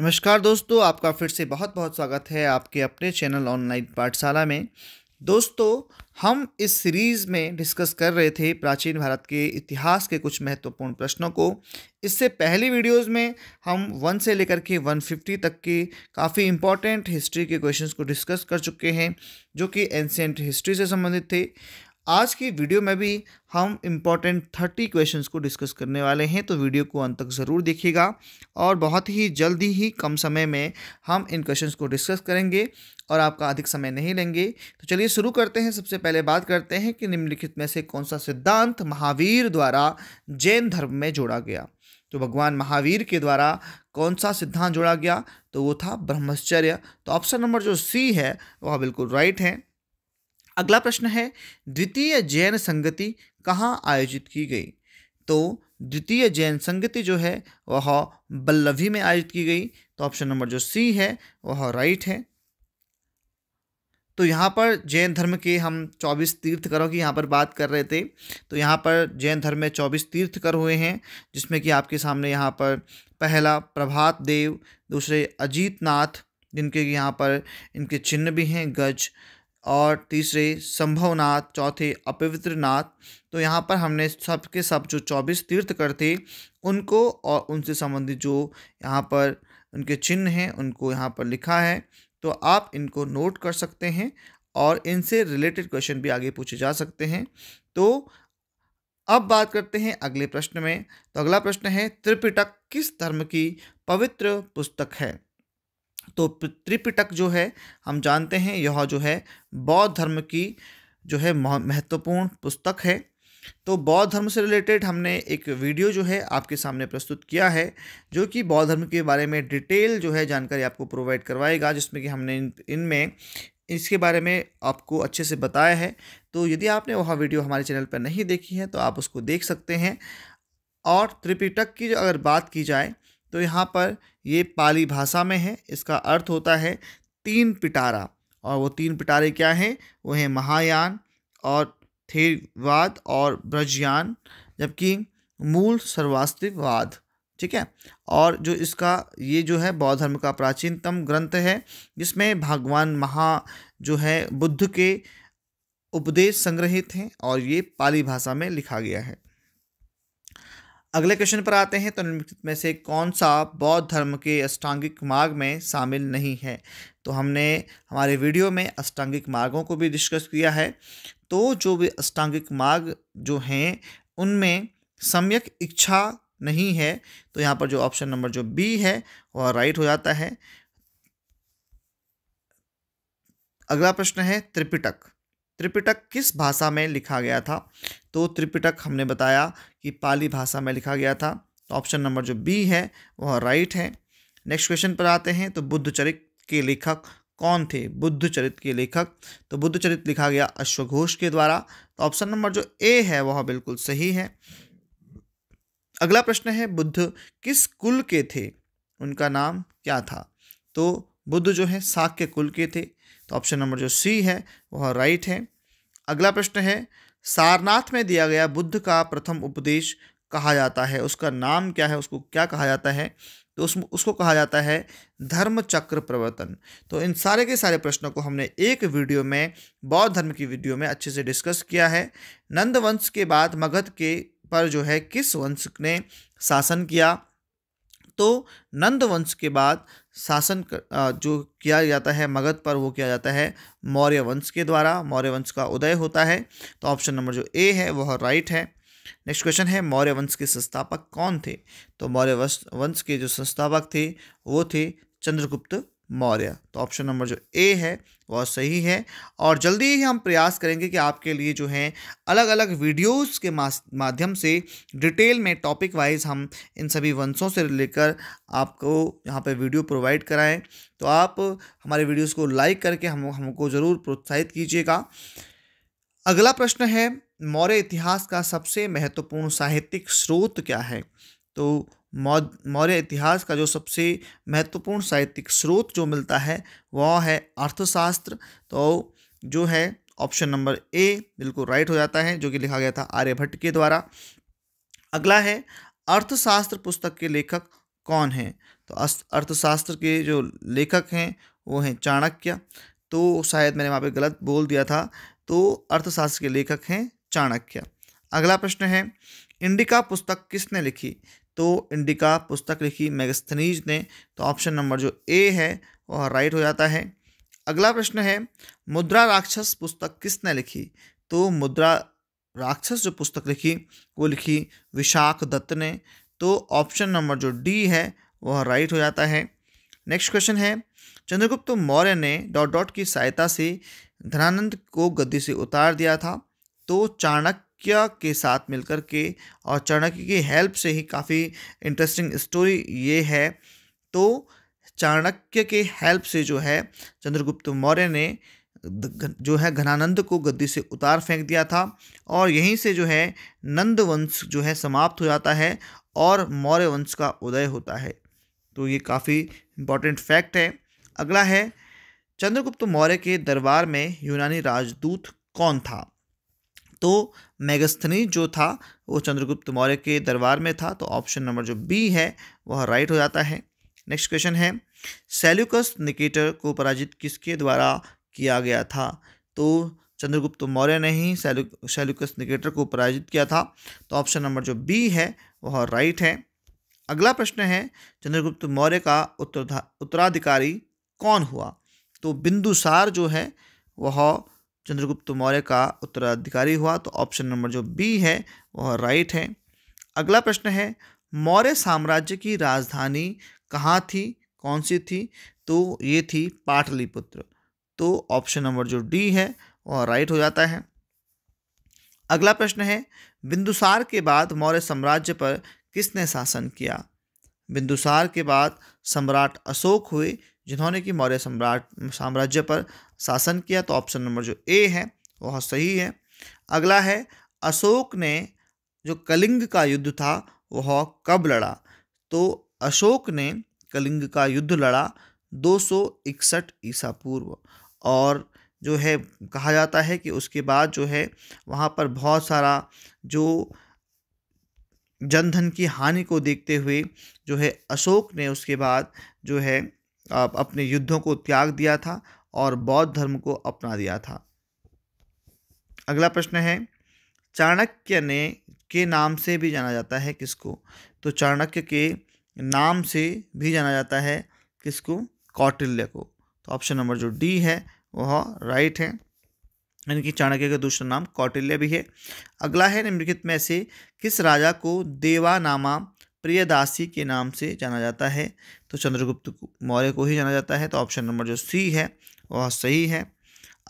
नमस्कार दोस्तों आपका फिर से बहुत बहुत स्वागत है आपके अपने चैनल ऑनलाइन पाठशाला में दोस्तों हम इस सीरीज़ में डिस्कस कर रहे थे प्राचीन भारत के इतिहास के कुछ महत्वपूर्ण प्रश्नों को इससे पहली वीडियोस में हम वन से लेकर के वन फिफ्टी तक के काफ़ी इम्पॉर्टेंट हिस्ट्री के क्वेश्चंस को डिस्कस कर चुके हैं जो कि एंशेंट हिस्ट्री से संबंधित थे आज की वीडियो में भी हम इम्पॉर्टेंट थर्टी क्वेश्चन को डिस्कस करने वाले हैं तो वीडियो को अंत तक ज़रूर देखिएगा और बहुत ही जल्दी ही कम समय में हम इन क्वेश्चन को डिस्कस करेंगे और आपका अधिक समय नहीं लेंगे तो चलिए शुरू करते हैं सबसे पहले बात करते हैं कि निम्नलिखित में से कौन सा सिद्धांत महावीर द्वारा जैन धर्म में जोड़ा गया तो भगवान महावीर के द्वारा कौन सा सिद्धांत जोड़ा गया तो वो था ब्रह्मचर्य तो ऑप्शन नंबर जो सी है वह बिल्कुल राइट है अगला प्रश्न है द्वितीय जैन संगति कहाँ आयोजित की गई तो द्वितीय जैन संगति जो है वह बल्लभी में आयोजित की गई तो ऑप्शन नंबर जो सी है वह राइट है तो यहाँ पर जैन धर्म के हम 24 तीर्थकरों की यहाँ पर बात कर रहे थे तो यहाँ पर जैन धर्म में 24 तीर्थकर हुए हैं जिसमें कि आपके सामने यहाँ पर पहला प्रभात देव दूसरे अजीत नाथ जिनके यहाँ पर इनके चिन्ह भी हैं गज और तीसरे संभवनाथ चौथे अपवित्रनाथ तो यहाँ पर हमने सब के सब जो चौबीस तीर्थकर थे उनको और उनसे संबंधित जो यहाँ पर उनके चिन्ह हैं उनको यहाँ पर लिखा है तो आप इनको नोट कर सकते हैं और इनसे रिलेटेड क्वेश्चन भी आगे पूछे जा सकते हैं तो अब बात करते हैं अगले प्रश्न में तो अगला प्रश्न है त्रिपिटक किस धर्म की पवित्र पुस्तक है तो त्रिपिटक जो है हम जानते हैं यह जो है बौद्ध धर्म की जो है महत्वपूर्ण पुस्तक है तो बौद्ध धर्म से रिलेटेड हमने एक वीडियो जो है आपके सामने प्रस्तुत किया है जो कि बौद्ध धर्म के बारे में डिटेल जो है जानकारी आपको प्रोवाइड करवाएगा जिसमें कि हमने इनमें इसके बारे में आपको अच्छे से बताया है तो यदि आपने वह वीडियो हमारे चैनल पर नहीं देखी है तो आप उसको देख सकते हैं और त्रिपिटक की जो अगर बात की जाए तो यहाँ पर ये पाली भाषा में है इसका अर्थ होता है तीन पिटारा और वो तीन पिटारे क्या हैं वो हैं महायान और थेरवाद और ब्रजयान जबकि मूल सर्वास्तिकवाद ठीक है और जो इसका ये जो है बौद्ध धर्म का प्राचीनतम ग्रंथ है जिसमें भगवान महा जो है बुद्ध के उपदेश संग्रहित हैं और ये पाली भाषा में लिखा गया है अगले क्वेश्चन पर आते हैं तो में से कौन सा बौद्ध धर्म के अष्टांगिक मार्ग में शामिल नहीं है तो हमने हमारे वीडियो में अष्टांगिक मार्गों को भी डिस्कस किया है तो जो भी अष्टांगिक मार्ग जो हैं उनमें सम्यक इच्छा नहीं है तो यहाँ पर जो ऑप्शन नंबर जो बी है वह राइट हो जाता है अगला प्रश्न है त्रिपिटक त्रिपिटक किस भाषा में लिखा गया था तो त्रिपिटक हमने बताया कि पाली भाषा में लिखा गया था तो ऑप्शन नंबर जो बी है वह राइट है नेक्स्ट क्वेश्चन पर आते हैं तो बुद्ध चरित के लेखक कौन थे बुद्ध चरित के लेखक तो बुद्ध चरित लिखा गया अश्वघोष के द्वारा तो ऑप्शन नंबर जो ए है वह बिल्कुल सही है अगला प्रश्न है बुद्ध किस कुल के थे उनका नाम क्या था तो बुद्ध जो है शाक्य कुल के थे तो ऑप्शन नंबर जो सी है वह राइट है अगला प्रश्न है सारनाथ में दिया गया बुद्ध का प्रथम उपदेश कहा जाता है उसका नाम क्या है उसको क्या कहा जाता है तो उस उसको कहा जाता है धर्म चक्र प्रवर्तन तो इन सारे के सारे प्रश्नों को हमने एक वीडियो में बौद्ध धर्म की वीडियो में अच्छे से डिस्कस किया है नंद वंश के बाद मगध के पर जो है किस वंश ने शासन किया तो नंद वंश के बाद शासन जो किया जाता है मगध पर वो किया जाता है मौर्य वंश के द्वारा मौर्य वंश का उदय होता है तो ऑप्शन नंबर जो ए है वह राइट है नेक्स्ट क्वेश्चन है मौर्य वंश के संस्थापक कौन थे तो मौर्य वंश के जो संस्थापक थे वो थे चंद्रगुप्त मौर्य तो ऑप्शन नंबर जो ए है वह सही है और जल्दी ही हम प्रयास करेंगे कि आपके लिए जो है अलग अलग वीडियोस के माध्यम से डिटेल में टॉपिक वाइज हम इन सभी वंशों से लेकर आपको यहाँ पर वीडियो प्रोवाइड कराएं तो आप हमारे वीडियोस को लाइक करके हम हमको ज़रूर प्रोत्साहित कीजिएगा अगला प्रश्न है मौर्य इतिहास का सबसे महत्वपूर्ण साहित्यिक स्रोत क्या है तो मौर्य इतिहास का जो सबसे महत्वपूर्ण साहित्यिक स्रोत जो मिलता है वह है अर्थशास्त्र तो जो है ऑप्शन नंबर ए बिल्कुल राइट हो जाता है जो कि लिखा गया था आर्यभट्ट के द्वारा अगला है अर्थशास्त्र पुस्तक के लेखक कौन हैं तो अर्थशास्त्र के जो लेखक हैं वो हैं चाणक्य तो शायद मैंने वहाँ पे गलत बोल दिया था तो अर्थशास्त्र के लेखक हैं चाणक्य अगला प्रश्न है इंडिका पुस्तक किसने लिखी तो इंडिका पुस्तक लिखी मैगस्थनीज ने तो ऑप्शन नंबर जो ए है वह राइट हो जाता है अगला प्रश्न है मुद्रा राक्षस पुस्तक किसने लिखी तो मुद्रा राक्षस जो पुस्तक लिखी वो लिखी विशाख दत्त ने तो ऑप्शन नंबर जो डी है वह राइट हो जाता है नेक्स्ट क्वेश्चन है चंद्रगुप्त मौर्य ने डॉट डॉट की सहायता से धनानंद को गद्दी से उतार दिया था तो चाणक्य चाणक्य के साथ मिलकर के और चाणक्य की हेल्प से ही काफ़ी इंटरेस्टिंग स्टोरी ये है तो चाणक्य के हेल्प से जो है चंद्रगुप्त मौर्य ने जो है घनानंद को गद्दी से उतार फेंक दिया था और यहीं से जो है नंद वंश जो है समाप्त हो जाता है और मौर्य वंश का उदय होता है तो ये काफ़ी इम्पॉर्टेंट फैक्ट है अगला है चंद्रगुप्त मौर्य के दरबार में यूनानी राजदूत कौन था तो मेगस्थनी जो था वो चंद्रगुप्त मौर्य के दरबार में था तो ऑप्शन नंबर जो बी है वह राइट हो जाता है नेक्स्ट क्वेश्चन है सेल्युकस निकेटर को पराजित किसके द्वारा किया गया था तो चंद्रगुप्त मौर्य ने ही सेल्युकस निकेटर को पराजित किया था तो ऑप्शन नंबर जो बी है वह राइट है अगला प्रश्न है चंद्रगुप्त मौर्य का उत्तराधिकारी कौन हुआ तो बिंदुसार जो है वह चंद्रगुप्त मौर्य का उत्तराधिकारी हुआ तो ऑप्शन नंबर जो बी है वह राइट है अगला प्रश्न है मौर्य साम्राज्य की राजधानी कहाँ थी कौन सी थी तो ये थी पाटलिपुत्र तो ऑप्शन नंबर जो डी है वह राइट हो जाता है अगला प्रश्न है बिंदुसार के बाद मौर्य साम्राज्य पर किसने शासन किया बिंदुसार के बाद सम्राट अशोक हुए जिन्होंने कि मौर्य सम्राट साम्राज्य पर शासन किया तो ऑप्शन नंबर जो ए है वह सही है अगला है अशोक ने जो कलिंग का युद्ध था वह कब लड़ा तो अशोक ने कलिंग का युद्ध लड़ा दो सौ इकसठ ईसा पूर्व और जो है कहा जाता है कि उसके बाद जो है वहाँ पर बहुत सारा जो जनधन की हानि को देखते हुए जो है अशोक ने उसके बाद जो है अपने युद्धों को त्याग दिया था और बौद्ध धर्म को अपना दिया था अगला प्रश्न है चाणक्य ने के नाम से भी जाना जाता है किसको तो चाणक्य के नाम से भी जाना जाता है किसको कौटिल्य को तो ऑप्शन नंबर जो डी है वह राइट है यानी कि चाणक्य का दूसरा नाम कौटिल्य भी है अगला है निम्नलिखित में से किस राजा को देवानामा प्रियदासी के नाम से जाना जाता है तो चंद्रगुप्त मौर्य को ही जाना जाता है तो ऑप्शन नंबर जो सी है वह सही है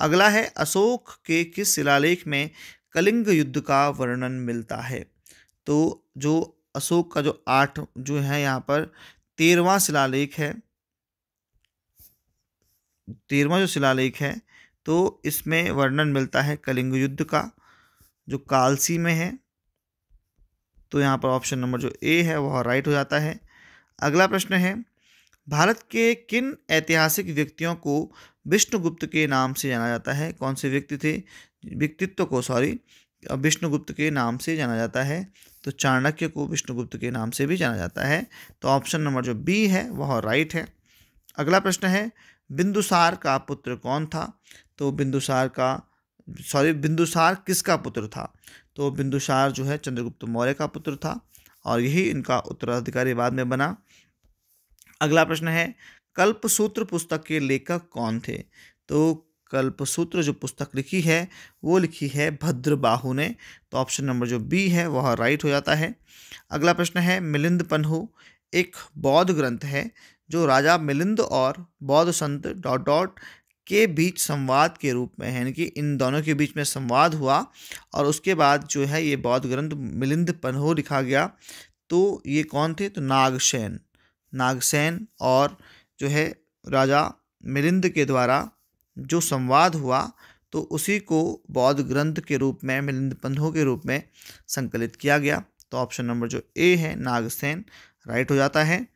अगला है अशोक के किस शिलालेख में कलिंग युद्ध का वर्णन मिलता है तो जो अशोक का जो आठ जो है यहाँ पर तेरवा शिलालेख है तेरवा जो शिलालेख है तो इसमें वर्णन मिलता है कलिंग युद्ध का जो कालसी में है तो यहाँ पर ऑप्शन नंबर जो ए है वह राइट हो जाता है अगला प्रश्न है भारत के किन ऐतिहासिक व्यक्तियों को विष्णुगुप्त के नाम से जाना जाता है कौन से व्यक्ति थे व्यक्तित्व को सॉरी विष्णुगुप्त के नाम से जाना जाता है तो चाणक्य को विष्णुगुप्त के नाम से भी जाना जाता है तो ऑप्शन नंबर जो बी है वह राइट है अगला प्रश्न है बिंदुसार का पुत्र कौन था तो बिंदुसार का सॉरी बिंदुसार किसका पुत्र था तो बिंदुसार जो है चंद्रगुप्त मौर्य का पुत्र था और यही इनका उत्तराधिकारी बाद में बना अगला प्रश्न है कल्पसूत्र पुस्तक के लेखक कौन थे तो कल्पसूत्र जो पुस्तक लिखी है वो लिखी है भद्रबाहु ने तो ऑप्शन नंबर जो बी है वह राइट हो जाता है अगला प्रश्न है मिलिंद पन्हु एक बौद्ध ग्रंथ है जो राजा मिलिंद और बौद्ध संत डॉट डॉट के बीच संवाद के रूप में है यानी कि इन दोनों के बीच में संवाद हुआ और उसके बाद जो है ये बौद्ध ग्रंथ मिलिंद पन्हो लिखा गया तो ये कौन थे तो नागसेन नागसेन और जो है राजा मिलिंद के द्वारा जो संवाद हुआ तो उसी को बौद्ध ग्रंथ के रूप में मिलिंद पंथों के रूप में संकलित किया गया तो ऑप्शन नंबर जो ए है नागसेन राइट हो जाता है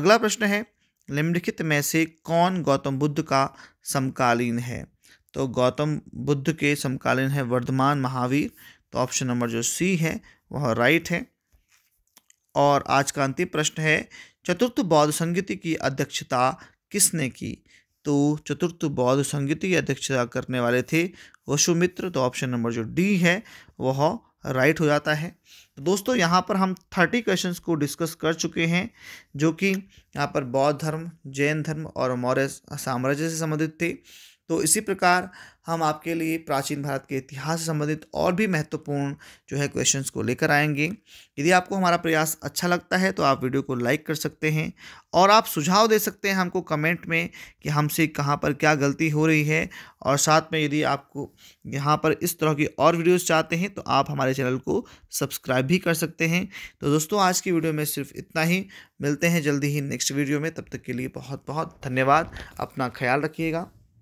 अगला प्रश्न है निम्नलिखित में से कौन गौतम बुद्ध का समकालीन है तो गौतम बुद्ध के समकालीन है वर्धमान महावीर तो ऑप्शन नंबर जो सी है वह राइट है और आज का अंतिम प्रश्न है चतुर्थ बौद्ध संगीति की अध्यक्षता किसने की तो चतुर्थ बौद्ध संगीति की अध्यक्षता करने वाले थे वशुमित्र तो ऑप्शन नंबर जो डी है वह राइट हो जाता है तो दोस्तों यहाँ पर हम थर्टी क्वेश्चन को डिस्कस कर चुके हैं जो कि यहाँ पर बौद्ध धर्म जैन धर्म और मौर्य साम्राज्य से संबंधित थे तो इसी प्रकार हम आपके लिए प्राचीन भारत के इतिहास से संबंधित और भी महत्वपूर्ण जो है क्वेश्चंस को लेकर आएंगे यदि आपको हमारा प्रयास अच्छा लगता है तो आप वीडियो को लाइक कर सकते हैं और आप सुझाव दे सकते हैं हमको कमेंट में कि हमसे कहाँ पर क्या गलती हो रही है और साथ में यदि आपको यहाँ पर इस तरह की और वीडियोज़ चाहते हैं तो आप हमारे चैनल को सब्सक्राइब भी कर सकते हैं तो दोस्तों आज की वीडियो में सिर्फ इतना ही मिलते हैं जल्दी ही नेक्स्ट वीडियो में तब तक के लिए बहुत बहुत धन्यवाद अपना ख्याल रखिएगा